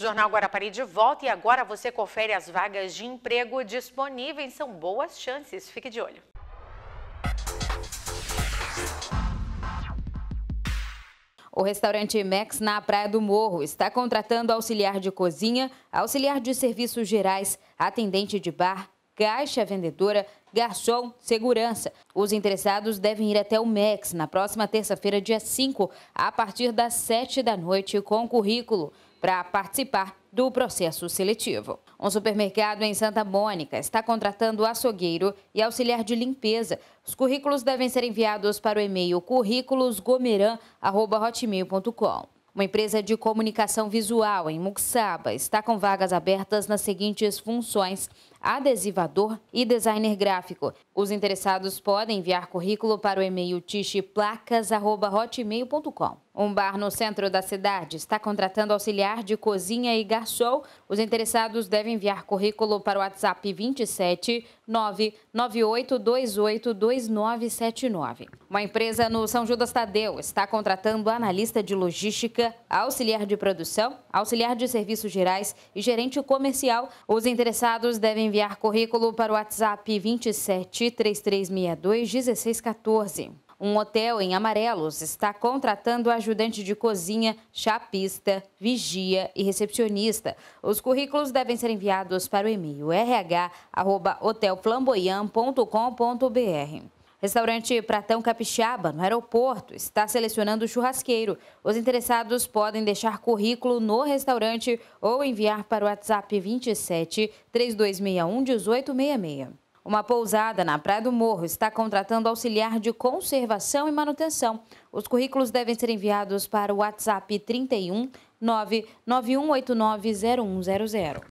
Jornal Guarapari de volta e agora você confere as vagas de emprego disponíveis. São boas chances, fique de olho. O restaurante Max na Praia do Morro está contratando auxiliar de cozinha, auxiliar de serviços gerais, atendente de bar, caixa vendedora, garçom, segurança. Os interessados devem ir até o MEX na próxima terça-feira, dia 5, a partir das 7 da noite, com currículo para participar do processo seletivo. Um supermercado em Santa Mônica está contratando açougueiro e auxiliar de limpeza. Os currículos devem ser enviados para o e-mail currículosgomeran.hotmail.com. Uma empresa de comunicação visual em Muxaba está com vagas abertas nas seguintes funções: adesivador e designer gráfico. Os interessados podem enviar currículo para o e-mail ticheplacas.hotmail.com. Um bar no centro da cidade está contratando auxiliar de cozinha e garçom. Os interessados devem enviar currículo para o WhatsApp 27 998282979. Uma empresa no São Judas Tadeu está contratando analista de logística, auxiliar de produção, auxiliar de serviços gerais e gerente comercial. Os interessados devem enviar currículo para o WhatsApp 2733621614. Um hotel em Amarelos está contratando ajudante de cozinha, chapista, vigia e recepcionista. Os currículos devem ser enviados para o e-mail rh@hotelflamboyant.com.br. Restaurante Pratão Capixaba, no aeroporto, está selecionando churrasqueiro. Os interessados podem deixar currículo no restaurante ou enviar para o WhatsApp 27 3261 1866. Uma pousada na Praia do Morro está contratando auxiliar de conservação e manutenção. Os currículos devem ser enviados para o WhatsApp 31 991890100.